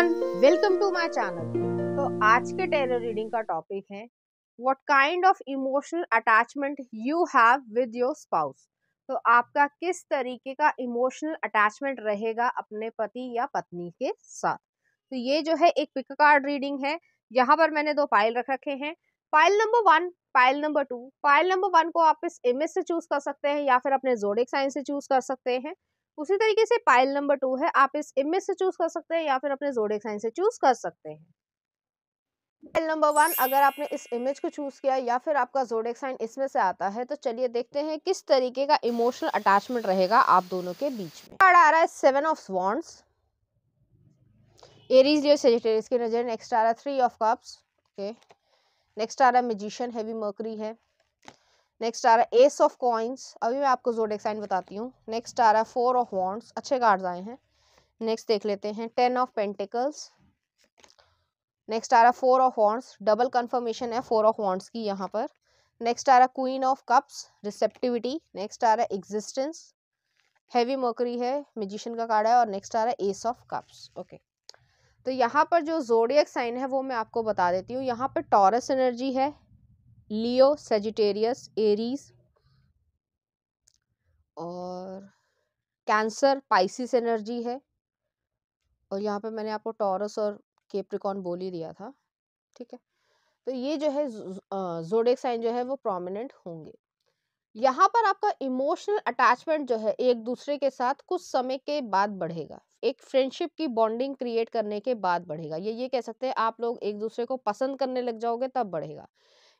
everyone welcome to my channel तो आज के टेरर रीडिंग का टॉपिक है what kind of emotional attachment you have with your spouse तो आपका किस तरीके का इमोशनल अटैचमेंट रहेगा अपने पति या पत्नी के साथ तो ये जो है एक पिक कार्ड रीडिंग है यहाँ पर मैंने दो फाइल रख रखे हैं file number one file number two file number one को आप इस इमेज से चूज कर सकते हैं या फिर अपने जोड़े साइन से चूज कर सकते हैं उसी तरीके से पाइल नंबर टू है आप इस इमेज से चूज कर सकते हैं या फिर अपने जोड़े साइन से चूज कर सकते हैं पाइल नंबर वन अगर आपने इस इमेज को चूज किया या फिर आपका जोड़े साइन इसमें से आता है तो चलिए देखते हैं किस तरीके का इमोशनल अटैचमेंट रहेगा आप दोनों के बीच में कार्ड आ रहा है seven of wands Aries Leo Sagittarius की नजर नेक्स्ट आ रहा है three of cups okay next आ रहा है मजिशियन हैवी मर्करी है नेक्स्ट आ रहा है एस ऑफ कॉइन्स अभी मैं आपको जोडेक साइन बताती हूँ नेक्स्ट आ रहा है फोर ऑफ वॉन्ट्स अच्छे कार्ड्स आए हैं नेक्स्ट देख लेते हैं टेन ऑफ पेंटिकल्स नेक्स्ट आ रहा है four of wands double confirmation है फोर ऑफ वॉन्ट्स की यहाँ पर नेक्स्ट आ रहा है queen of cups receptivity next आ रहा है एग्जिस्टेंस हैवी मोकरी है म्यूजिशियन का कार्ड है और नेक्स्ट आ रहा है एस ऑफ कप्स ओके तो यहाँ पर जो जोडियक साइन है वो मैं आपको बता देती हूँ यहाँ पर टॉरस एनर्जी है लियो सेजिटेरियस एरीज और कैंसर पाइसिस एनर्जी है और यहाँ पे मैंने आपको टॉरस और केप्रिकॉन बोल ही दिया था ठीक है तो ये जो है जोडेक साइन जो है वो प्रोमिनेंट होंगे यहाँ पर आपका इमोशनल अटैचमेंट जो है एक दूसरे के साथ कुछ समय के बाद बढ़ेगा एक फ्रेंडशिप की बॉन्डिंग क्रिएट करने के बाद बढ़ेगा ये ये कह सकते हैं आप लोग एक दूसरे को पसंद करने लग जाओगे तब बढ़ेगा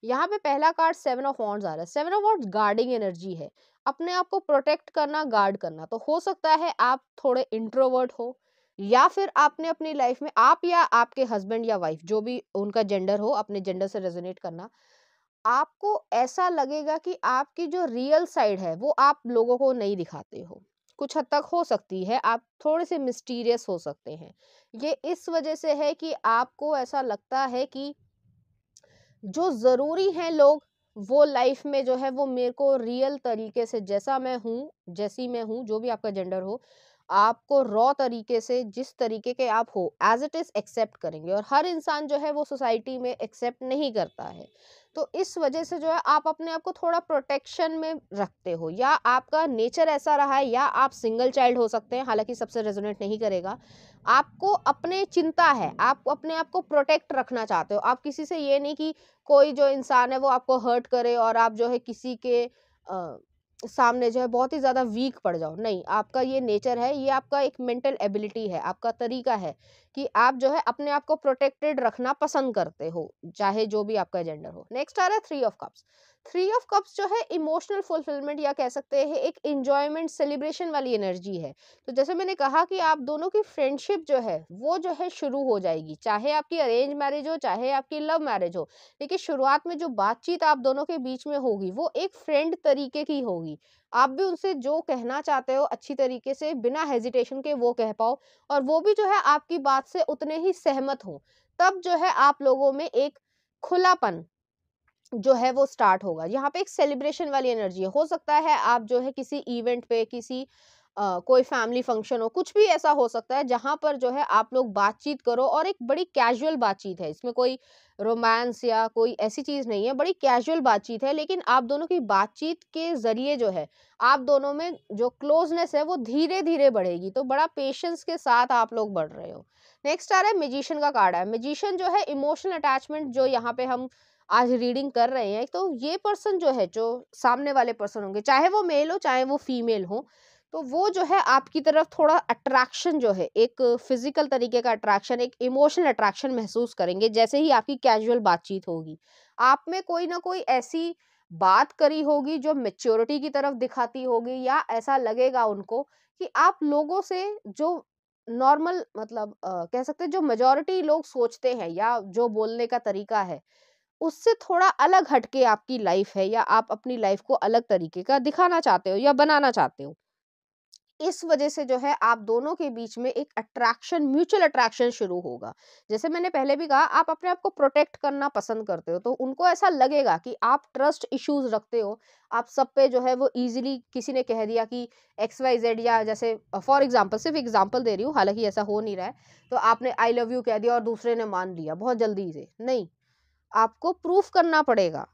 यहाँ पे पहला कार्ड सेवन ऑफ वॉन्ड्स आ रहा है seven of wands guarding energy है अपने आप को प्रोटेक्ट करना गार्ड करना तो हो सकता है आप थोड़े इंट्रोवर्ट हो या फिर आपने अपनी लाइफ में आप या आपके हस्बैंड या वाइफ जो भी उनका जेंडर हो अपने जेंडर से रेजोनेट करना आपको ऐसा लगेगा कि आपकी जो रियल साइड है वो आप लोगों को नहीं दिखाते हो कुछ हद तक हो सकती है आप थोड़े से मिस्टीरियस हो सकते हैं ये इस वजह से है कि आपको ऐसा लगता है कि जो ज़रूरी हैं लोग वो लाइफ में जो है वो मेरे को रियल तरीके से जैसा मैं हूँ जैसी मैं हूँ जो भी आपका जेंडर हो आपको रॉ तरीके से जिस तरीके के आप हो एज इट इज़ एक्सेप्ट करेंगे और हर इंसान जो है वो सोसाइटी में एक्सेप्ट नहीं करता है तो इस वजह से जो है आप अपने आप को थोड़ा प्रोटेक्शन में रखते हो या आपका नेचर ऐसा रहा है या आप सिंगल चाइल्ड हो सकते हैं हालांकि सबसे रेजोनेट नहीं करेगा आपको अपने चिंता है आप अपने आप को प्रोटेक्ट रखना चाहते हो आप किसी से ये नहीं कि कोई जो इंसान है वो आपको हर्ट करे और आप जो है किसी के आ, सामने जो है बहुत ही ज़्यादा वीक पड़ जाओ नहीं आपका ये नेचर है ये आपका एक मेंटल एबिलिटी है आपका तरीका है कि आप जो है अपने आप को प्रोटेक्टेड रखना पसंद करते हो चाहे जो भी आपका एजेंडर हो नेक्स्ट आ रहा है three of cups three of cups जो है इमोशनल फुलफिलमेंट या कह सकते हैं एक इंजॉयमेंट सेलिब्रेशन वाली एनर्जी है तो जैसे मैंने कहा कि आप दोनों की फ्रेंडशिप जो है वो जो है शुरू हो जाएगी चाहे आपकी अरेंज मैरिज हो चाहे आपकी लव मैरिज हो लेकिन शुरुआत में जो बातचीत आप दोनों के बीच में होगी वो एक फ्रेंड तरीके की होगी आप भी उनसे जो कहना चाहते हो अच्छी तरीके से बिना हेजिटेशन के वो कह पाओ और वो भी जो है आपकी बात से उतने ही सहमत हो तब जो है आप लोगों में एक खुलापन जो है वो स्टार्ट होगा यहाँ पे एक सेलिब्रेशन वाली एनर्जी है हो सकता है आप जो है किसी इवेंट पे किसी आ, कोई फैमिली फंक्शन हो कुछ भी ऐसा हो सकता है जहाँ पर जो है आप लोग बातचीत करो और एक बड़ी कैजुअल बातचीत है इसमें कोई रोमांस या कोई ऐसी चीज़ नहीं है बड़ी कैजुअल बातचीत है लेकिन आप दोनों की बातचीत के ज़रिए जो है आप दोनों में जो क्लोजनेस है वो धीरे धीरे बढ़ेगी तो बड़ा पेशेंस के साथ आप लोग बढ़ रहे हो नेक्स्ट आ रहा है मेजिशियन का कार्ड है मेजिशियन जो है इमोशनल अटैचमेंट जो यहाँ पे हम आज रीडिंग कर रहे हैं तो ये पर्सन जो है जो सामने वाले पर्सन होंगे चाहे वो मेल हो चाहे वो फीमेल हो तो वो जो है आपकी तरफ थोड़ा अट्रैक्शन जो है एक फिजिकल तरीके का अट्रैक्शन एक इमोशनल अट्रैक्शन महसूस करेंगे जैसे ही आपकी कैजुअल बातचीत होगी आप में कोई ना कोई ऐसी बात करी होगी जो मेच्योरिटी की तरफ दिखाती होगी या ऐसा लगेगा उनको कि आप लोगों से जो नॉर्मल मतलब आ, कह सकते हैं जो मेजोरिटी लोग सोचते हैं या जो बोलने का तरीका है उससे थोड़ा अलग हटके आपकी लाइफ है या आप अपनी लाइफ को अलग तरीके का दिखाना चाहते हो या बनाना चाहते हो इस वजह से जो है आप दोनों के बीच में एक अट्रैक्शन म्यूचुअल अट्रैक्शन शुरू होगा जैसे मैंने पहले भी कहा आप अपने आप को प्रोटेक्ट करना पसंद करते हो तो उनको ऐसा लगेगा कि आप ट्रस्ट इश्यूज रखते हो आप सब पे जो है वो इजीली किसी ने कह दिया कि एक्स वाई जेड या जैसे फॉर एग्जांपल सिर्फ एग्जांपल दे रही हूँ हालांकि ऐसा हो नहीं रहा है तो आपने आई लव यू कह दिया और दूसरे ने मान लिया बहुत जल्दी से नहीं आपको प्रूफ करना पड़ेगा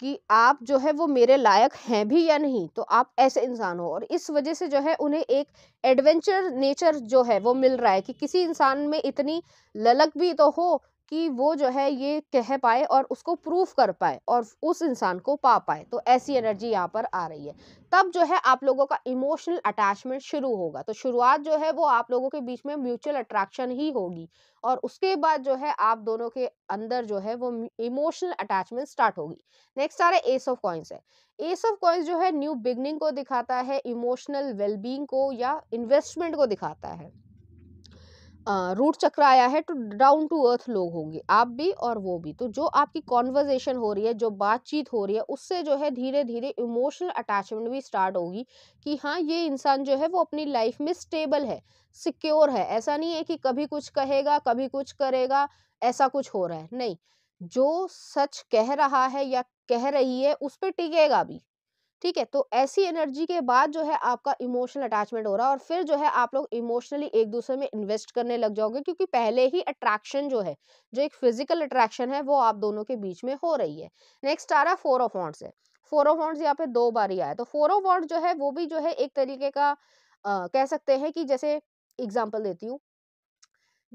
कि आप जो है वो मेरे लायक हैं भी या नहीं तो आप ऐसे इंसान हो और इस वजह से जो है उन्हें एक एडवेंचर नेचर जो है वो मिल रहा है कि किसी इंसान में इतनी ललक भी तो हो कि वो जो है ये कह पाए और उसको प्रूफ कर पाए और उस इंसान को पा पाए तो ऐसी एनर्जी यहाँ पर आ रही है तब जो है आप लोगों का इमोशनल अटैचमेंट शुरू होगा तो शुरुआत जो है वो आप लोगों के बीच में म्यूचुअल अट्रैक्शन ही होगी और उसके बाद जो है आप दोनों के अंदर जो है वो इमोशनल अटैचमेंट स्टार्ट होगी नेक्स्ट आ रहा है एस ऑफ कॉइन्स है एस ऑफ कॉइन्स जो है न्यू बिगनिंग को दिखाता है इमोशनल वेलबींग को या इन्वेस्टमेंट को दिखाता है रूट चक्र आया है तो डाउन टू अर्थ लोग होंगे आप भी और वो भी तो जो आपकी कॉन्वर्जेशन हो रही है जो बातचीत हो रही है उससे जो है धीरे धीरे इमोशनल अटैचमेंट भी स्टार्ट होगी कि हाँ ये इंसान जो है वो अपनी लाइफ में स्टेबल है सिक्योर है ऐसा नहीं है कि कभी कुछ कहेगा कभी कुछ करेगा ऐसा कुछ हो रहा है नहीं जो सच कह रहा है या कह रही है उस पर टिकेगा भी ठीक है तो ऐसी एनर्जी के बाद जो है आपका इमोशनल अटैचमेंट हो रहा है और फिर जो है आप लोग इमोशनली एक दूसरे में इन्वेस्ट करने लग जाओगे क्योंकि पहले ही अट्रैक्शन जो है जो एक फिजिकल अट्रैक्शन है वो आप दोनों के बीच में हो रही है नेक्स्ट आ रहा है फोर ऑफ वॉन्ट्स है फोर ऑफ वॉन्ट्स यहाँ पे दो बार ही आया तो फोर ऑफ वॉन्ट जो है वो भी जो है एक तरीके का आ, कह सकते हैं कि जैसे एग्जाम्पल देती हूँ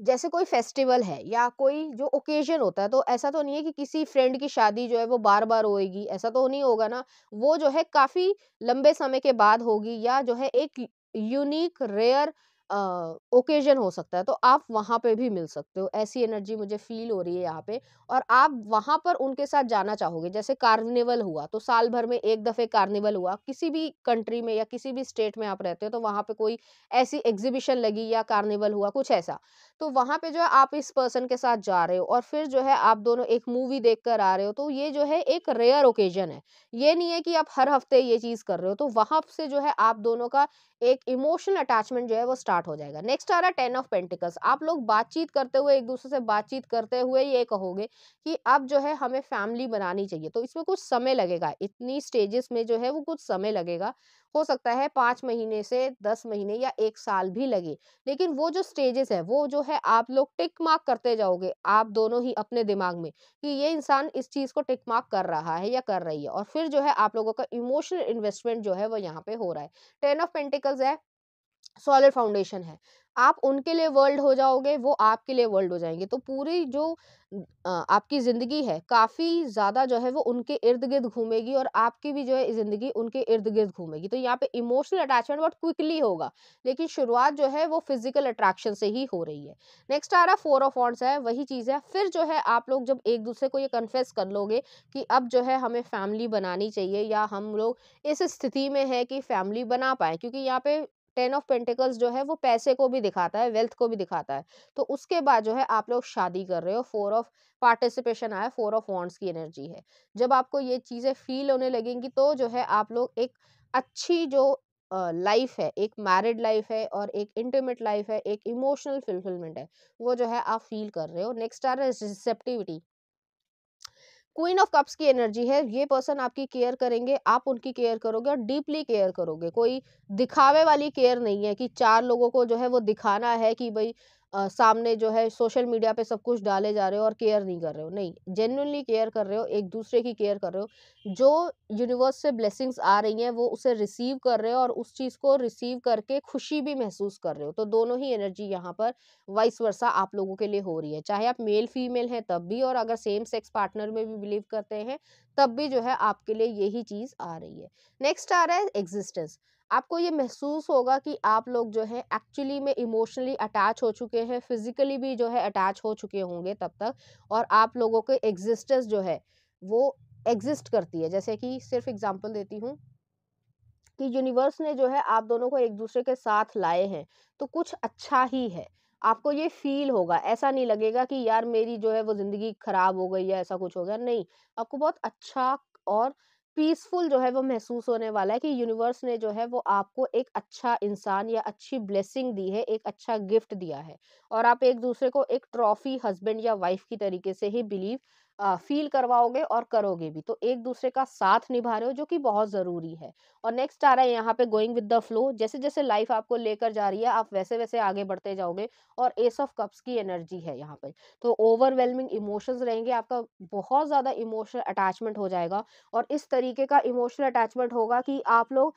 जैसे कोई फेस्टिवल है या कोई जो ओकेजन होता है तो ऐसा तो नहीं है कि किसी फ्रेंड की शादी जो है वो बार बार होएगी ऐसा तो नहीं होगा ना वो जो है काफ़ी लंबे समय के बाद होगी या जो है एक यूनिक रेयर ओकेजन हो सकता है तो आप वहाँ पे भी मिल सकते हो ऐसी एनर्जी मुझे फील हो रही है यहाँ पे और आप वहाँ पर उनके साथ जाना चाहोगे जैसे कार्निवल हुआ तो साल भर में एक दफ़े कार्निवल हुआ किसी भी कंट्री में या किसी भी स्टेट में आप रहते हो तो वहाँ पे कोई ऐसी एग्जीबिशन लगी या कार्निवल हुआ कुछ ऐसा तो वहाँ पर जो है आप इस पर्सन के साथ जा रहे हो और फिर जो है आप दोनों एक मूवी देख कर आ रहे हो तो ये जो है एक रेयर ओकेजन है ये नहीं है कि आप हर हफ्ते ये चीज़ कर रहे हो तो वहाँ से जो है आप दोनों का एक इमोशनल अटैचमेंट जो है वो स्टार्ट स्टार्ट हो जाएगा नेक्स्ट आ रहा है टेन ऑफ पेंटिकल्स आप लोग बातचीत करते हुए एक दूसरे से बातचीत करते हुए ये कहोगे कि अब जो है हमें फैमिली बनानी चाहिए तो इसमें कुछ समय लगेगा इतनी स्टेजेस में जो है वो कुछ समय लगेगा हो सकता है पाँच महीने से दस महीने या एक साल भी लगे लेकिन वो जो स्टेजेस है वो जो है आप लोग टिक मार्क करते जाओगे आप दोनों ही अपने दिमाग में कि ये इंसान इस चीज़ को टिक मार्क कर रहा है या कर रही है और फिर जो है आप लोगों का इमोशनल इन्वेस्टमेंट जो है वो यहाँ पे हो रहा है टेन ऑफ पेंटिकल्स है सॉलिड फाउंडेशन है आप उनके लिए वर्ल्ड हो जाओगे वो आपके लिए वर्ल्ड हो जाएंगे तो पूरी जो आपकी ज़िंदगी है काफ़ी ज़्यादा जो है वो उनके इर्द गिर्द घूमेगी और आपकी भी जो है ज़िंदगी उनके इर्द गिर्द घूमेगी तो यहाँ पे इमोशनल अटैचमेंट बहुत क्विकली होगा लेकिन शुरुआत जो है वो फिजिकल अट्रैक्शन से ही हो रही है नेक्स्ट आ रहा फोर ऑफ ऑन्स है वही चीज़ है फिर जो है आप लोग जब एक दूसरे को ये कन्फेस कर लोगे कि अब जो है हमें फैमिली बनानी चाहिए या हम लोग इस स्थिति में है कि फैमिली बना पाए क्योंकि यहाँ पे टेन ऑफ पेंटिकल्स जो है वो पैसे को भी दिखाता है वेल्थ को भी दिखाता है तो उसके बाद जो है आप लोग शादी कर रहे हो फोर ऑफ पार्टिसिपेशन आया फोर ऑफ वॉन्ट्स की एनर्जी है जब आपको ये चीज़ें फील होने लगेंगी तो जो है आप लोग एक अच्छी जो लाइफ है एक मैरिड लाइफ है और एक इंटीमेट लाइफ है एक इमोशनल फुलफिलमेंट है वो जो है आप फील कर रहे हो नेक्स्ट आ रहा है रिसेप्टिविटी क्वीन ऑफ कप्स की एनर्जी है ये पर्सन आपकी केयर करेंगे आप उनकी केयर करोगे और डीपली केयर करोगे कोई दिखावे वाली केयर नहीं है कि चार लोगों को जो है वो दिखाना है कि भाई आ, सामने जो है सोशल मीडिया पे सब कुछ डाले जा रहे हो और केयर नहीं कर रहे हो नहीं जेन्यनली केयर कर रहे हो एक दूसरे की केयर कर रहे हो जो यूनिवर्स से ब्लेसिंग्स आ रही हैं वो उसे रिसीव कर रहे हो और उस चीज़ को रिसीव करके खुशी भी महसूस कर रहे हो तो दोनों ही एनर्जी यहाँ पर वाइस वर्षा आप लोगों के लिए हो रही है चाहे आप मेल फीमेल हैं तब भी और अगर सेम सेक्स पार्टनर में भी बिलीव करते हैं तब भी जो है आपके लिए यही चीज़ आ रही है नेक्स्ट आ रहा है एग्जिस्टेंस आपको ये महसूस होगा कि आप लोग जो है एक्चुअली में इमोशनली अटैच हो चुके हैं फिजिकली भी जो है अटैच हो चुके होंगे तब तक और आप लोगों के एग्जिस्टेंस जो है वो एग्जिस्ट करती है जैसे कि सिर्फ एग्जांपल देती हूँ कि यूनिवर्स ने जो है आप दोनों को एक दूसरे के साथ लाए हैं तो कुछ अच्छा ही है आपको ये फील होगा ऐसा नहीं लगेगा कि यार मेरी जो है वो ज़िंदगी ख़राब हो गई या ऐसा कुछ हो गया नहीं आपको बहुत अच्छा और पीसफुल जो है वो महसूस होने वाला है कि यूनिवर्स ने जो है वो आपको एक अच्छा इंसान या अच्छी ब्लेसिंग दी है एक अच्छा गिफ्ट दिया है और आप एक दूसरे को एक ट्रॉफी हस्बैंड या वाइफ की तरीके से ही बिलीव फील करवाओगे और करोगे भी तो एक दूसरे का साथ निभा रहे हो जो कि बहुत ज़रूरी है और नेक्स्ट आ रहा है यहाँ पे गोइंग विद द फ्लो जैसे जैसे लाइफ आपको लेकर जा रही है आप वैसे वैसे आगे बढ़ते जाओगे और एस ऑफ कप्स की एनर्जी है यहाँ पे तो ओवरवेलमिंग इमोशंस रहेंगे आपका बहुत ज़्यादा इमोशनल अटैचमेंट हो जाएगा और इस तरीके का इमोशनल अटैचमेंट होगा कि आप लोग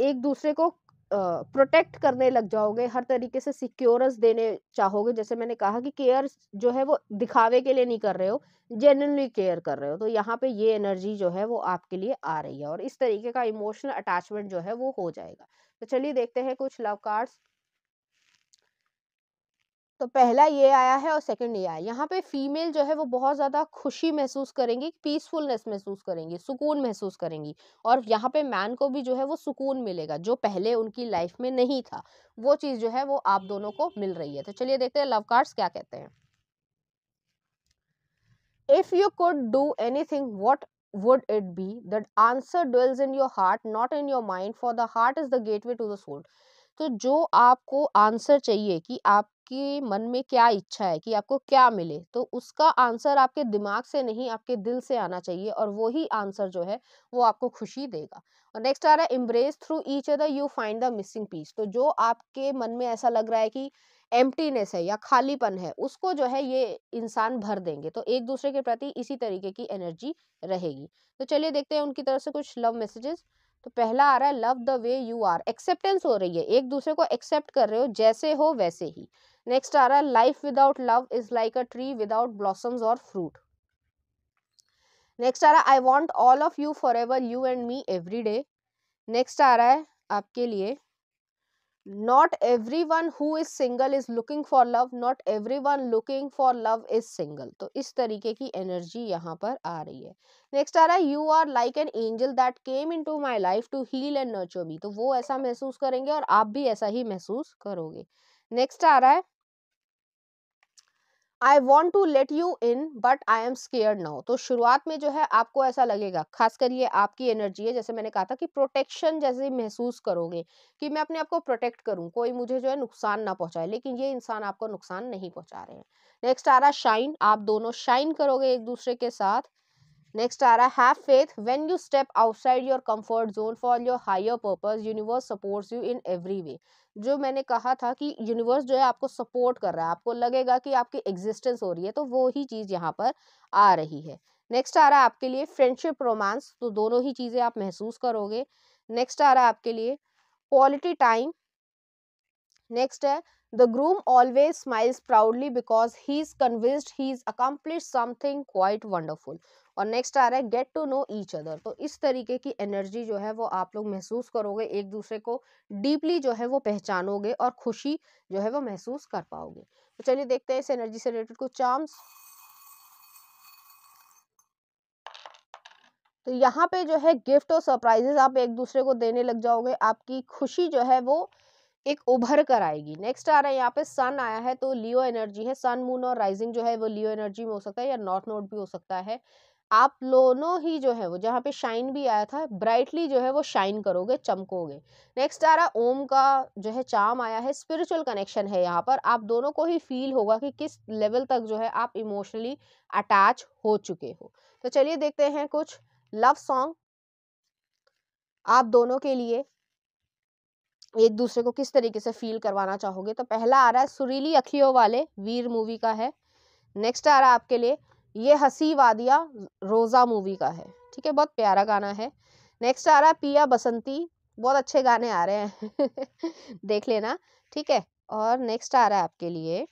एक दूसरे को प्रोटेक्ट करने लग जाओगे हर तरीके से सिक्योरस देने चाहोगे जैसे मैंने कहा कि केयर जो है वो दिखावे के लिए नहीं कर रहे हो जेनरली केयर कर रहे हो तो यहाँ पे ये एनर्जी जो है वो आपके लिए आ रही है और इस तरीके का इमोशनल अटैचमेंट जो है वो हो जाएगा तो चलिए देखते हैं कुछ लव कार्ड्स तो पहला ये आया है और सेकंड ये आया यहाँ पे फीमेल जो है वो बहुत ज़्यादा खुशी महसूस करेंगी पीसफुलनेस महसूस करेंगी सुकून महसूस करेंगी और यहाँ पे मैन को भी जो है वो सुकून मिलेगा जो पहले उनकी लाइफ में नहीं था वो चीज़ जो है वो आप दोनों को मिल रही है तो चलिए देखते हैं लव कार्ड्स क्या कहते हैं if you could do anything what would it be that answer dwells in your heart not in your mind the the heart is the gateway to the soul तो जो आपको answer चाहिए कि आप आपके मन में क्या इच्छा है कि आपको क्या मिले तो उसका आंसर आपके दिमाग से नहीं आपके दिल से आना चाहिए और वही आंसर जो है वो आपको खुशी देगा और नेक्स्ट आ रहा है embrace through each other you find the missing piece तो जो आपके मन में ऐसा लग रहा है कि एम्प्टीनेस है या खालीपन है उसको जो है ये इंसान भर देंगे तो एक दूसरे के प्रति इसी तरीके की एनर्जी रहेगी तो चलिए देखते हैं उनकी तरफ से कुछ लव मैसेजेस तो पहला आ रहा है love the way you are acceptance हो रही है एक दूसरे को एक्सेप्ट कर रहे हो जैसे हो वैसे ही नेक्स्ट आ रहा है life without love is like a tree without blossoms और फ्रूट नेक्स्ट आ रहा है I want all of you forever you and me every day next आ रहा है आपके लिए not everyone who is single is looking for love not everyone looking for love is single तो इस तरीके की energy यहाँ पर आ रही है नेक्स्ट आ रहा है you are like an angel that came into my life to heal and nurture me तो वो ऐसा महसूस करेंगे और आप भी ऐसा ही महसूस करोगे नेक्स्ट आ रहा है I want to let you in but I am scare now तो शुरुआत में जो है आपको ऐसा लगेगा खासकर ये आपकी एनर्जी है जैसे मैंने कहा था कि प्रोटेक्शन जैसे महसूस करोगे कि मैं अपने आप को प्रोटेक्ट करूँ कोई मुझे जो है नुकसान ना पहुंचाए लेकिन ये इंसान आपको नुकसान नहीं पहुंचा रहे हैं नेक्स्ट आ रहा शाइन आप दोनों शाइन करोगे एक दूसरे के साथ नेक्स्ट आ रहा है have faith when you step outside your comfort zone for your higher purpose universe supports you in every way जो मैंने कहा था कि यूनिवर्स जो है आपको सपोर्ट कर रहा है आपको लगेगा कि आपकी एग्जिस्टेंस हो रही है तो वो ही चीज़ यहाँ पर आ रही है नेक्स्ट आ रहा है आपके लिए फ्रेंडशिप रोमांस तो दोनों ही चीज़ें आप महसूस करोगे नेक्स्ट आ रहा है आपके लिए क्वालिटी टाइम नेक्स्ट है the groom always smiles proudly because he is convinced he is accomplish something quite wonderful और नेक्स्ट आ रहा है get to know each other तो इस तरीके की एनर्जी जो है वो आप लोग महसूस करोगे एक दूसरे को डीपली जो है वो पहचानोगे और खुशी जो है वो महसूस कर पाओगे तो चलिए देखते हैं इस एनर्जी से रिलेटेड कुछ चार्म्स तो यहाँ पे जो है गिफ्ट और सरप्राइजेस आप एक दूसरे को देने लग जाओगे आपकी खुशी जो है वो एक उभर कर आएगी नेक्स्ट आ रहा है यहाँ पे सन आया है तो लियो एनर्जी है सन मून और राइजिंग जो है वो लियो एनर्जी में हो सकता है या नॉर्थ नोड भी हो सकता है आप दोनों ही जो है वो जहाँ पे शाइन भी आया था ब्राइटली जो है वो शाइन करोगे चमकोगे नेक्स्ट आ रहा ओम का जो है चाम आया है स्पिरिचुअल कनेक्शन है यहाँ पर आप दोनों को ही फील होगा कि किस लेवल तक जो है आप इमोशनली अटैच हो चुके हो तो चलिए देखते हैं कुछ लव सॉन्ग आप दोनों के लिए एक दूसरे को किस तरीके से फील करवाना चाहोगे तो पहला आ रहा है सुरीली अखियो वाले वीर मूवी का है नेक्स्ट आ रहा है आपके लिए ये हसी वादिया रोज़ा मूवी का है ठीक है बहुत प्यारा गाना है नेक्स्ट आ रहा है पिया बसंती बहुत अच्छे गाने आ रहे हैं देख लेना ठीक है और नेक्स्ट आ रहा है आपके लिए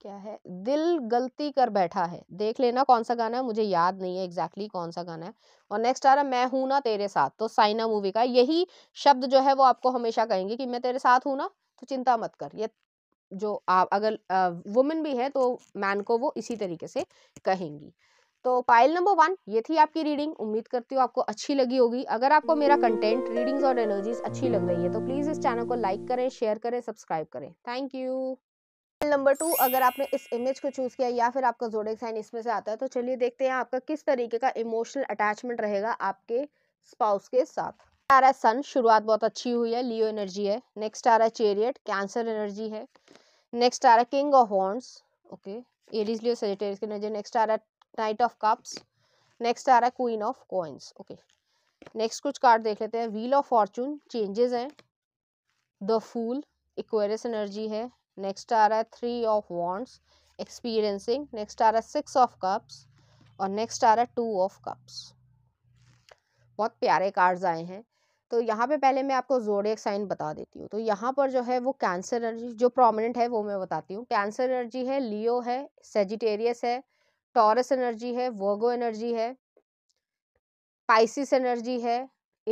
क्या है दिल गलती कर बैठा है देख लेना कौन सा गाना है मुझे याद नहीं है एग्जैक्टली exactly कौन सा गाना है और नेक्स्ट आ रहा है मैं हूं ना तेरे साथ तो साइना मूवी का यही शब्द जो है वो आपको हमेशा कहेंगे कि मैं तेरे साथ हूं ना तो चिंता मत कर ये जो आ, अगर वुमेन भी है तो मैन को वो इसी तरीके से कहेंगी तो पाइल नंबर वन ये थी आपकी रीडिंग उम्मीद करती हूँ आपको अच्छी लगी होगी अगर आपको मेरा कंटेंट रीडिंग्स और एनर्जीज अच्छी लग रही है तो प्लीज़ इस चैनल को लाइक करें शेयर करें सब्सक्राइब करें थैंक यू नंबर टू अगर आपने इस इमेज को चूज किया या फिर आपका जोड़े साइन इसमें से आता है तो चलिए देखते हैं आपका किस तरीके का इमोशनल अटैचमेंट रहेगा आपके स्पाउस के साथ आ रहा है सन शुरुआत बहुत अच्छी हुई है लियो एनर्जी है नेक्स्ट आ रहा है चेरियट कैंसर एनर्जी है नेक्स्ट आ रहा king of horns okay Aries Leo Sagittarius के नजर नेक्स्ट आ रहा नाइट ऑफ कप्स नेक्स्ट आ रहा है queen of coins okay next कुछ कार्ड देख लेते हैं व्हील ऑफ फॉर्चून चेंजेस हैं द फूल इक्वेरियस एनर्जी है नेक्स्ट आ रहा है three of wands experiencing next आ रहा है सिक्स ऑफ कप्स और नेक्स्ट आ रहा है टू ऑफ कप्स बहुत प्यारे कार्ड्स आए हैं तो यहाँ पे पहले मैं आपको जोडियक साइन बता देती हूँ तो यहाँ पर जो है वो कैंसर एनर्जी जो प्रोमिनेंट है वो मैं बताती हूँ कैंसर एनर्जी है लियो है सेजिटेरियस है टॉरस एनर्जी है वर्गो एनर्जी है पाइसिस एनर्जी है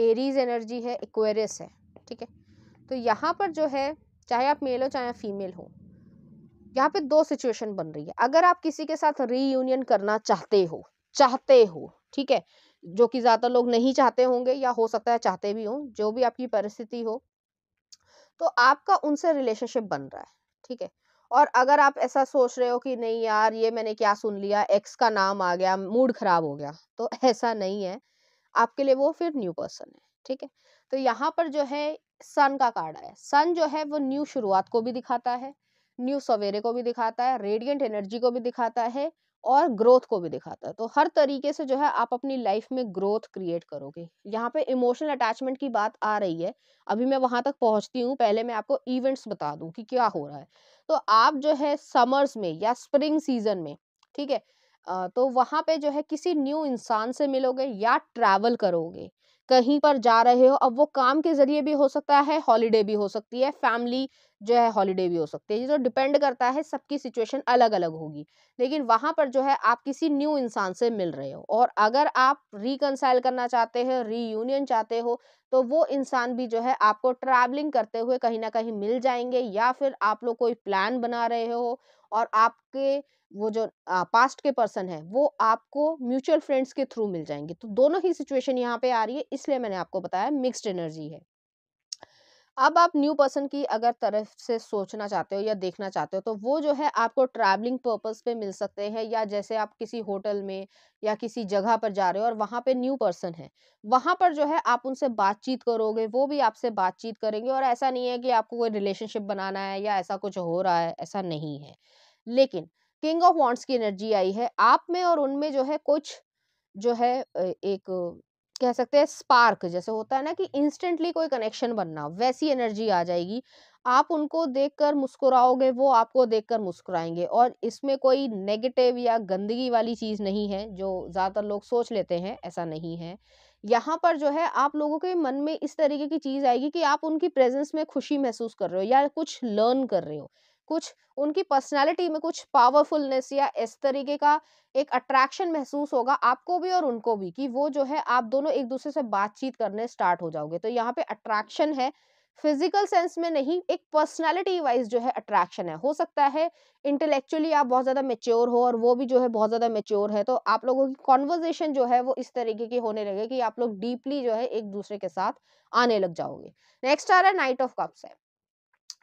एरीज एनर्जी है इक्वेरियस है ठीक है तो यहाँ पर जो है चाहे आप मेल हो चाहे फीमेल हो यहाँ पे दो सिचुएशन बन रही है अगर आप किसी के साथ रीयूनियन करना चाहते हो चाहते हो ठीक है जो कि ज़्यादा लोग नहीं चाहते होंगे या हो सकता है चाहते भी हों जो भी आपकी परिस्थिति हो तो आपका उनसे रिलेशनशिप बन रहा है ठीक है और अगर आप ऐसा सोच रहे हो कि नहीं यार ये मैंने क्या सुन लिया एक्स का नाम आ गया मूड खराब हो गया तो ऐसा नहीं है आपके लिए वो फिर न्यू पर्सन है ठीक है तो यहाँ पर जो है सन का कार्ड है सन जो है वो न्यू शुरुआत को भी दिखाता है न्यू सवेरे को भी दिखाता है रेडियंट एनर्जी को भी दिखाता है और ग्रोथ को भी दिखाता है तो हर तरीके से जो है आप अपनी लाइफ में ग्रोथ क्रिएट करोगे यहाँ पे इमोशनल अटैचमेंट की बात आ रही है अभी मैं वहां तक पहुंचती हूँ पहले मैं आपको इवेंट्स बता दू कि क्या हो रहा है तो आप जो है समर्स में या स्प्रिंग सीजन में ठीक है तो वहां पे जो है किसी न्यू इंसान से मिलोगे या ट्रैवल करोगे कहीं पर जा रहे हो अब वो काम के जरिए भी हो सकता है हॉलीडे भी हो सकती है फैमिली जो है हॉलीडे भी हो सकती है ये तो डिपेंड करता है सबकी सिचुएशन अलग अलग होगी लेकिन वहाँ पर जो है आप किसी न्यू इंसान से मिल रहे हो और अगर आप रिकनसाइल करना चाहते हो रीयूनियन चाहते हो तो वो इंसान भी जो है आपको ट्रैवलिंग करते हुए कहीं ना कहीं मिल जाएंगे या फिर आप लोग कोई प्लान बना रहे हो और आपके वो जो पास्ट के पर्सन है वो आपको म्यूचुअल फ्रेंड्स के थ्रू मिल जाएंगे तो दोनों ही सिचुएशन यहाँ पे आ रही है इसलिए मैंने आपको बताया मिक्सड एनर्जी है अब आप न्यू पर्सन की अगर तरफ से सोचना चाहते हो या देखना चाहते हो तो वो जो है आपको ट्रैवलिंग पर्पस पे मिल सकते हैं या जैसे आप किसी होटल में या किसी जगह पर जा रहे हो और वहाँ पे न्यू पर्सन है वहाँ पर जो है आप उनसे बातचीत करोगे वो भी आपसे बातचीत करेंगे और ऐसा नहीं है कि आपको कोई रिलेशनशिप बनाना है या ऐसा कुछ हो रहा है ऐसा नहीं है लेकिन किंग ऑफ वॉन्ट्स की एनर्जी आई है आप में और उनमें जो है कुछ जो है एक कह सकते हैं स्पार्क जैसे होता है ना कि इंस्टेंटली कोई कनेक्शन बनना वैसी एनर्जी आ जाएगी आप उनको देखकर मुस्कुराओगे वो आपको देखकर मुस्कुराएंगे और इसमें कोई नेगेटिव या गंदगी वाली चीज़ नहीं है जो ज़्यादातर लोग सोच लेते हैं ऐसा नहीं है यहाँ पर जो है आप लोगों के मन में इस तरीके की चीज़ आएगी कि आप उनकी प्रेजेंस में खुशी महसूस कर रहे हो या कुछ लर्न कर रहे हो कुछ उनकी पर्सनैलिटी में कुछ पावरफुलनेस या इस तरीके का एक अट्रैक्शन महसूस होगा आपको भी और उनको भी कि वो जो है आप दोनों एक दूसरे से बातचीत करने स्टार्ट हो जाओगे तो यहाँ पे अट्रैक्शन है फिजिकल सेंस में नहीं एक पर्सनालिटी वाइज जो है अट्रैक्शन है हो सकता है इंटेलेक्चुअली आप बहुत ज़्यादा मेच्योर हो और वो भी जो है बहुत ज़्यादा मेच्योर है तो आप लोगों की कॉन्वर्जेशन जो है वो इस तरीके की होने लगे कि आप लोग डीपली जो है एक दूसरे के साथ आने लग जाओगे नेक्स्ट आ रहा है नाइट ऑफ कप्स है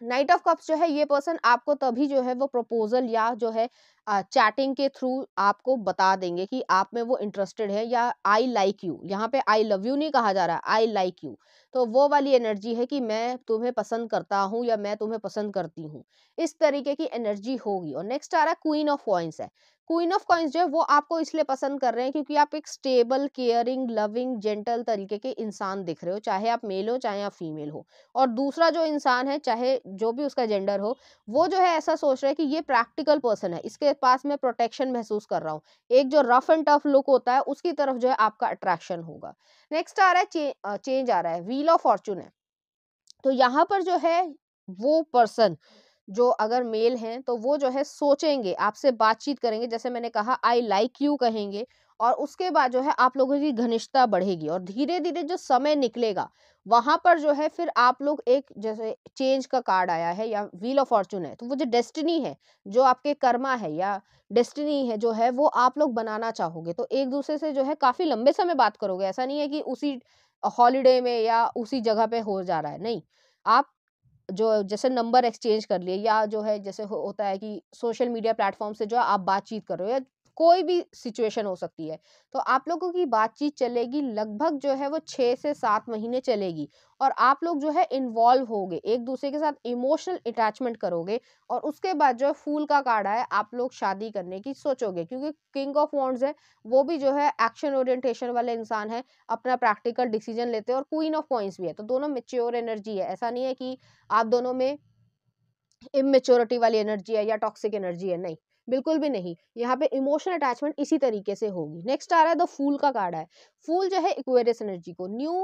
नाइट ऑफ कप्स जो है ये पर्सन आपको तभी जो है वो प्रपोजल या जो है चैटिंग के थ्रू आपको बता देंगे कि आप में वो इंटरेस्टेड है या आई लाइक यू यहाँ पे आई लव यू नहीं कहा जा रहा आई लाइक यू तो वो वाली एनर्जी है कि मैं तुम्हें पसंद करता हूँ या मैं तुम्हें पसंद करती हूँ इस तरीके की एनर्जी होगी और नेक्स्ट आ रहा है क्वीन ऑफ कॉइंस है क्वीन ऑफ कॉइंस जो है वो आपको इसलिए पसंद कर रहे हैं क्योंकि आप एक स्टेबल केयरिंग लविंग जेंटल तरीके के इंसान दिख रहे हो चाहे आप मेल हो चाहे आप फीमेल हो और दूसरा जो इंसान है चाहे जो भी उसका जेंडर हो वो जो है ऐसा सोच रहा है कि ये प्रैक्टिकल पर्सन है इसके पास मैं प्रोटेक्शन महसूस कर रहा हूँ एक जो रफ एंड टफ लुक होता है उसकी तरफ जो है आपका अट्रैक्शन होगा नेक्स्ट आ रहा है चे, चेंज आ रहा है व्हील ऑफ फॉर्चून है तो यहाँ पर जो है वो पर्सन जो अगर मेल हैं तो वो जो है सोचेंगे आपसे बातचीत करेंगे जैसे मैंने कहा आई लाइक यू कहेंगे और उसके बाद जो है आप लोगों की घनिष्ठता बढ़ेगी और धीरे धीरे जो समय निकलेगा वहां पर जो है फिर आप लोग एक जैसे चेंज का कार्ड आया है या व्हील ऑफ फॉर्चून है तो वो जो डेस्टिनी है जो आपके कर्मा है या डेस्टिनी है जो है वो आप लोग बनाना चाहोगे तो एक दूसरे से जो है काफी लंबे समय बात करोगे ऐसा नहीं है कि उसी हॉलीडे में या उसी जगह पे हो जा रहा है नहीं आप जो जैसे नंबर एक्सचेंज कर लिए या जो है जैसे होता है कि सोशल मीडिया प्लेटफॉर्म से जो आप बातचीत कर रहे हो या कोई भी सिचुएशन हो सकती है तो आप लोगों की बातचीत चलेगी लगभग जो है वो छः से सात महीने चलेगी और आप लोग जो है इन्वॉल्व होगे एक दूसरे के साथ इमोशनल अटैचमेंट करोगे और उसके बाद जो है फूल का कार्ड है आप लोग शादी करने की सोचोगे क्योंकि किंग ऑफ वॉन्ड्स है वो भी जो है एक्शन ओरिएंटेशन वाले इंसान है अपना प्रैक्टिकल डिसीजन लेते हैं और क्वीन ऑफ पॉइंट्स भी है तो दोनों मेच्योर एनर्जी है ऐसा नहीं है कि आप दोनों में इमेच्योरिटी वाली एनर्जी है या टॉक्सिक एनर्जी है नहीं बिल्कुल भी नहीं यहाँ पे इमोशनल अटैचमेंट इसी तरीके से होगी नेक्स्ट आ रहा है द फूल का कार्ड है फूल जो है इक्वेरियस एनर्जी को न्यू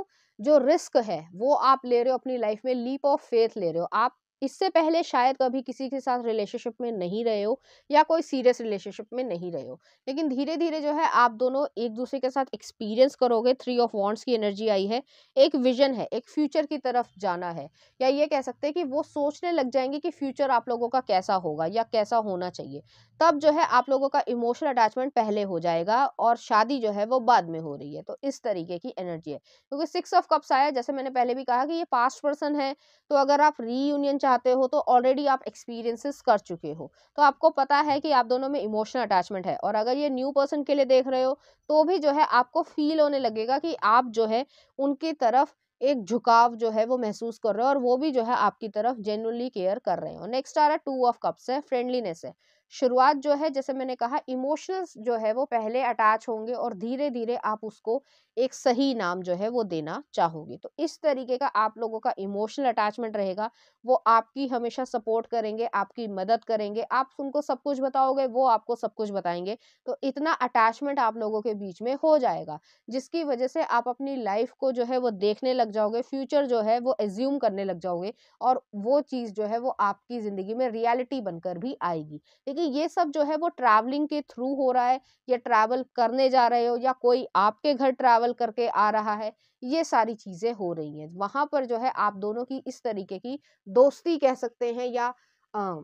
जो रिस्क है वो आप ले रहे हो अपनी लाइफ में लीप ऑफ फेथ ले रहे हो आप इससे पहले शायद कभी किसी के साथ रिलेशनशिप में नहीं रहे हो या कोई सीरियस रिलेशनशिप में नहीं रहे हो लेकिन धीरे धीरे जो है आप दोनों एक दूसरे के साथ एक्सपीरियंस करोगे थ्री ऑफ वॉन्ट्स की एनर्जी आई है एक विजन है एक फ्यूचर की तरफ जाना है या ये कह सकते हैं कि वो सोचने लग जाएंगे कि फ्यूचर आप लोगों का कैसा होगा या कैसा होना चाहिए तब जो है आप लोगों का इमोशनल अटैचमेंट पहले हो जाएगा और शादी जो है वो बाद में हो रही है तो इस तरीके की एनर्जी है क्योंकि सिक्स ऑफ कप्स आया जैसे मैंने पहले भी कहा कि ये पास्ट पर्सन है तो अगर आप रीयूनियन चाहते हो तो ऑलरेडी आप एक्सपीरियंसेस कर चुके हो तो आपको पता है कि आप दोनों में इमोशनल अटैचमेंट है और अगर ये न्यू पर्सन के लिए देख रहे हो तो भी जो है आपको फील होने लगेगा कि आप जो है उनकी तरफ एक झुकाव जो है वो महसूस कर रहे हो और वो भी जो है आपकी तरफ जेनुअनली केयर कर रहे हो नेक्स्ट आ रहा है टू ऑफ कप्स है फ्रेंडलीनेस है शुरुआत जो है जैसे मैंने कहा इमोशंस जो है वो पहले अटैच होंगे और धीरे धीरे आप उसको एक सही नाम जो है वो देना चाहोगे तो इस तरीके का आप लोगों का इमोशनल अटैचमेंट रहेगा वो आपकी हमेशा सपोर्ट करेंगे आपकी मदद करेंगे आप उनको सब कुछ बताओगे वो आपको सब कुछ बताएंगे तो इतना अटैचमेंट आप लोगों के बीच में हो जाएगा जिसकी वजह से आप अपनी लाइफ को जो है वो देखने लग जाओगे फ्यूचर जो है वो एज्यूम करने लग जाओगे और वो चीज़ जो है वो आपकी ज़िंदगी में रियलिटी बनकर भी आएगी कि ये सब जो है वो ट्रैवलिंग के थ्रू हो रहा है या ट्रैवल करने जा रहे हो या कोई आपके घर ट्रैवल करके आ रहा है ये सारी चीज़ें हो रही हैं वहां पर जो है आप दोनों की इस तरीके की दोस्ती कह सकते हैं या आ,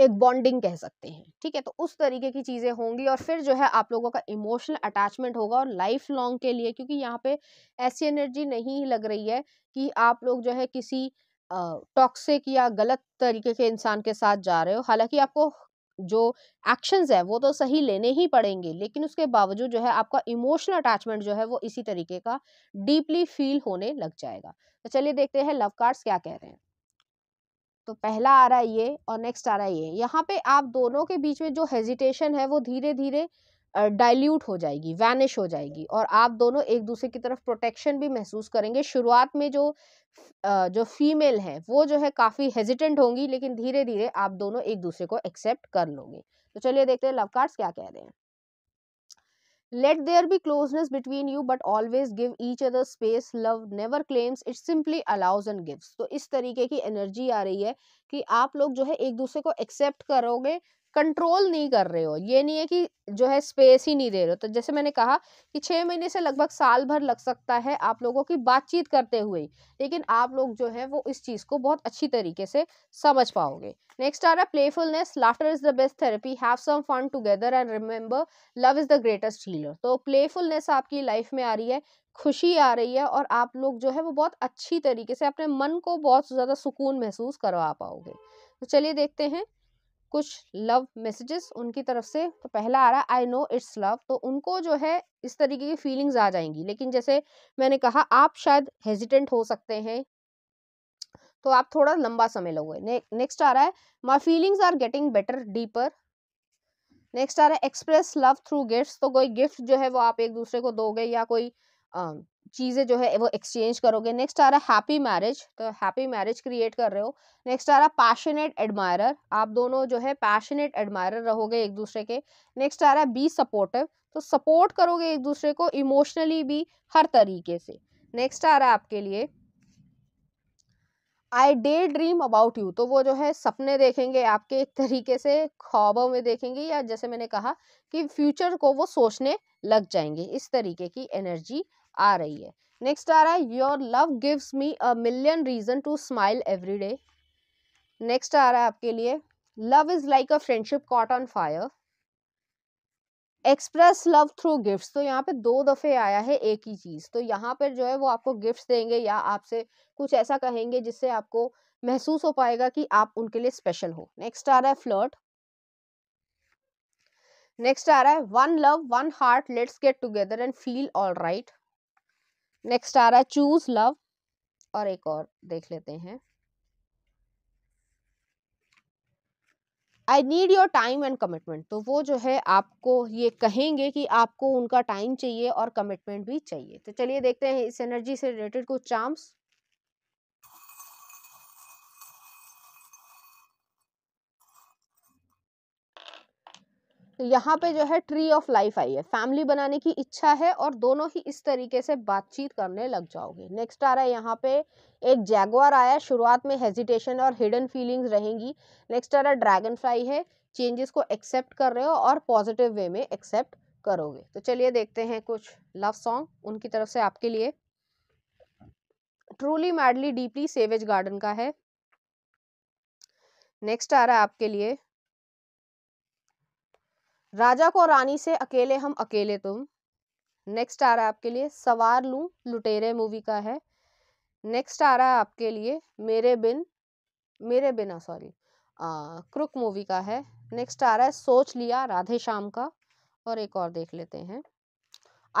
एक बॉन्डिंग कह सकते हैं ठीक है तो उस तरीके की चीज़ें होंगी और फिर जो है आप लोगों का इमोशनल अटैचमेंट होगा और लाइफ लॉन्ग के लिए क्योंकि यहाँ पे ऐसी एनर्जी नहीं लग रही है कि आप लोग जो है किसी टॉक्सिक या गलत तरीके के इंसान के साथ जा रहे हो हालांकि आपको जो एक्शंस है वो तो सही लेने ही पड़ेंगे लेकिन उसके बावजूद जो है आपका इमोशनल अटैचमेंट जो है वो इसी तरीके का डीपली फील होने लग जाएगा तो चलिए देखते हैं लव कार्ड्स क्या कह रहे हैं तो पहला आ रहा है ये और नेक्स्ट आ रहा है ये यहाँ पे आप दोनों के बीच में जो हेजिटेशन है वो धीरे धीरे डाइल्यूट हो जाएगी वैनिश हो जाएगी और आप दोनों एक दूसरे की तरफ प्रोटेक्शन भी महसूस करेंगे शुरुआत में जो जो फीमेल है वो जो है काफ़ी हेजिटेंट होंगी लेकिन धीरे धीरे आप दोनों एक दूसरे को एक्सेप्ट कर लोगे तो चलिए देखते हैं लव कार्ड्स क्या कह रहे हैं let there be closeness between you but always give each other space love never claims it simply allows and gives तो इस तरीके की एनर्जी आ रही है कि आप लोग जो है एक दूसरे को एक्सेप्ट करोगे कंट्रोल नहीं कर रहे हो ये नहीं है कि जो है स्पेस ही नहीं दे रहे हो तो जैसे मैंने कहा कि छः महीने से लगभग साल भर लग सकता है आप लोगों की बातचीत करते हुए लेकिन आप लोग जो है वो इस चीज़ को बहुत अच्छी तरीके से समझ पाओगे नेक्स्ट आ रहा है playfulness laughter is the best therapy have some fun together and remember love is the greatest healer तो प्लेफुलनेस आपकी लाइफ में आ रही है खुशी आ रही है और आप लोग जो है वो बहुत अच्छी तरीके से अपने मन को बहुत ज़्यादा सुकून महसूस करवा पाओगे तो चलिए देखते हैं कुछ लव मैसेजेस उनकी तरफ से तो पहला आ रहा आई नो इट्स लव तो उनको जो है इस तरीके की फीलिंग्स आ जाएंगी लेकिन जैसे मैंने कहा आप शायद हेजिटेंट हो सकते हैं तो आप थोड़ा लंबा समय लोगे नेक्स्ट आ रहा है my feelings are getting better deeper next आ रहा है एक्सप्रेस लव थ्रू गिफ्ट तो कोई गिफ्ट जो है वो आप एक दूसरे को दोगे या कोई चीज़ें जो है वो एक्सचेंज करोगे नेक्स्ट आ रहा है हैप्पी मैरिज तो हैप्पी मैरिज क्रिएट कर रहे हो नेक्स्ट आ रहा है पैशनेट एडमायरर आप दोनों जो है पैशनेट एडमायरर रहोगे एक दूसरे के नेक्स्ट आ रहा है बी सपोर्टिव तो सपोर्ट करोगे एक दूसरे को इमोशनली भी हर तरीके से नेक्स्ट आ रहा है आपके लिए I daydream about you तो वो जो है सपने देखेंगे आपके एक तरीके से ख्वाबों में देखेंगे या जैसे मैंने कहा कि फ्यूचर को वो सोचने लग जाएंगे इस तरीके की एनर्जी आ रही है नेक्स्ट आ रहा है your love gives me a million reason to smile every day next आ रहा है आपके लिए love is like a friendship caught on fire express love through gifts तो यहाँ पे दो दफ़े आया है एक ही चीज़ तो यहाँ पर जो है वो आपको गिफ्ट्स देंगे या आपसे कुछ ऐसा कहेंगे जिससे आपको महसूस हो पाएगा कि आप उनके लिए स्पेशल हो नेक्स्ट आ रहा है फ्लर्ट नेक्स्ट आ रहा है one love one heart let's get together and feel all right next आ रहा है चूज लव और एक और देख लेते हैं I need your time and commitment तो वो जो है आपको ये कहेंगे कि आपको उनका टाइम चाहिए और कमिटमेंट भी चाहिए तो चलिए देखते हैं इस एनर्जी से रिलेटेड कुछ चार्म्स तो यहाँ पे जो है ट्री ऑफ लाइफ आई है फैमिली बनाने की इच्छा है और दोनों ही इस तरीके से बातचीत करने लग जाओगे नेक्स्ट आ रहा है यहाँ पे एक जैगवार आया शुरुआत में हेजिटेशन और हिडन फीलिंग्स रहेंगी नेक्स्ट आ रहा है ड्रैगन फ्लाई है चेंजेस को एक्सेप्ट कर रहे हो और पॉजिटिव वे में एक्सेप्ट करोगे तो चलिए देखते हैं कुछ लव सॉन्ग उनकी तरफ से आपके लिए truly madly deeply Savage Garden का है नेक्स्ट आ रहा है आपके लिए राजा को रानी से अकेले हम अकेले तुम नेक्स्ट आ रहा है आपके लिए सवार लूँ लुटेरे मूवी का है नेक्स्ट आ रहा है आपके लिए मेरे बिन मेरे बिना सॉरी क्रुक मूवी का है नेक्स्ट आ रहा है सोच लिया राधे श्याम का और एक और देख लेते हैं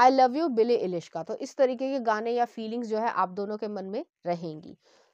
आई लव यू बिले इलिश का तो इस तरीके के गाने या फीलिंग्स जो है आप दोनों के मन में रहेंगी